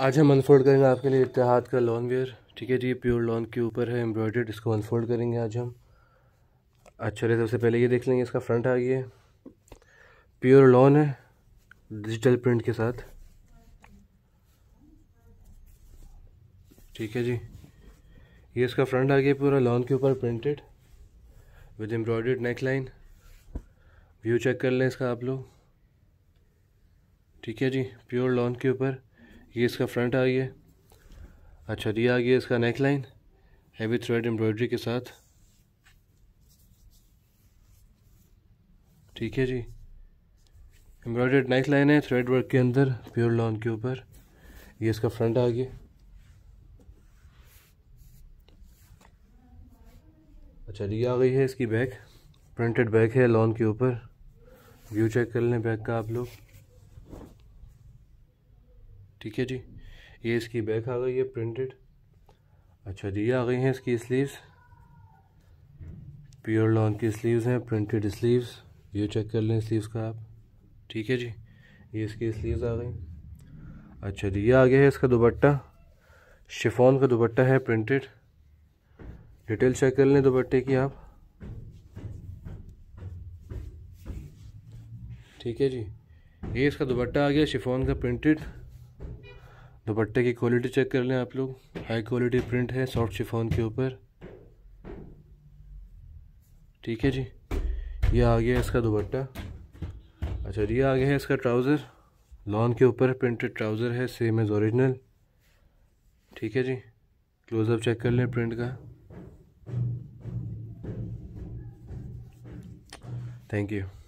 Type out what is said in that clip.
आज हम अनफोल्ड करेंगे आपके लिए इतिहाद का लॉन वेयर ठीक है जी ये प्योर लॉन के ऊपर है एम्ब्रॉयडर्ड इसको अनफोल्ड करेंगे आज हम अच्छा रहे सबसे पहले ये देख लेंगे इसका फ्रंट आ गया प्योर लॉन है डिजिटल प्रिंट के साथ ठीक है जी ये इसका फ्रंट आ गया पूरा लॉन के ऊपर printed with embroidered neck line view check कर लें इसका आप लोग ठीक है जी प्योर लॉन के ऊपर ये इसका फ्रंट आ गया अच्छा ये आ गया इसका neck line heavy thread embroidery के साथ ठीक है जी एम्ब्रॉयडर्ड नेक लाइन है थ्रेड वर्क के अंदर प्योर लॉन के ऊपर ये इसका फ्रंट आ गया अच्छा ये आ गई है इसकी बैक प्रिंटेड बैक है लॉन के ऊपर व्यू चेक कर लें बैक का आप लोग ठीक है जी ये इसकी बैक आ गई है प्रिंटेड अच्छा जी ये आ गई हैं इसकी स्लीव्स प्योर लॉन की स्लीव्स हैं प्रिंटेड स्लीव्स ये चेक कर लें स्लीव्स का आप ठीक है जी ये इसकी स्लीव्स आ गई अच्छा जी ये आ गया है इसका दुपट्टा शिफॉन का दुपट्टा है प्रिंटेड डिटेल चेक कर लें दुपट्टे की आप ठीक है जी ये इसका दुपट्टा आ गया शिफॉन का प्रिंटेड दुपट्टे की क्वालिटी चेक कर लें आप लोग हाई क्वालिटी प्रिंट है सॉफ्ट शिफॉन के ऊपर ठीक है जी ये आ गया इसका दुपट्टा अच्छा ये आ गया है इसका ट्राउज़र लॉन के ऊपर प्रिंटेड ट्राउज़र है सेम एज ओरिजिनल ठीक है जी क्लोजअप चेक कर लें प्रिंट का थैंक यू